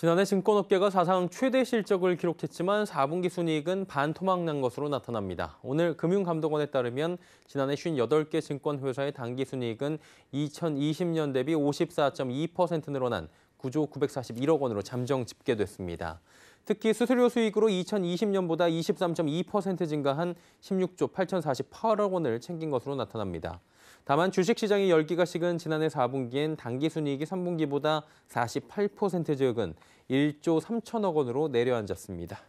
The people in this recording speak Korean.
지난해 증권업계가 사상 최대 실적을 기록했지만 4분기 순이익은 반토막난 것으로 나타납니다. 오늘 금융감독원에 따르면 지난해 58개 증권회사의 단기 순이익은 2020년 대비 54.2% 늘어난 9조 941억 원으로 잠정 집계됐습니다. 특히 수수료 수익으로 2020년보다 23.2% 증가한 16조 8,048억 원을 챙긴 것으로 나타납니다. 다만 주식시장의 열기가 식은 지난해 4분기엔 당기순이익이 3분기보다 48% 적은 1조 3천억 원으로 내려앉았습니다.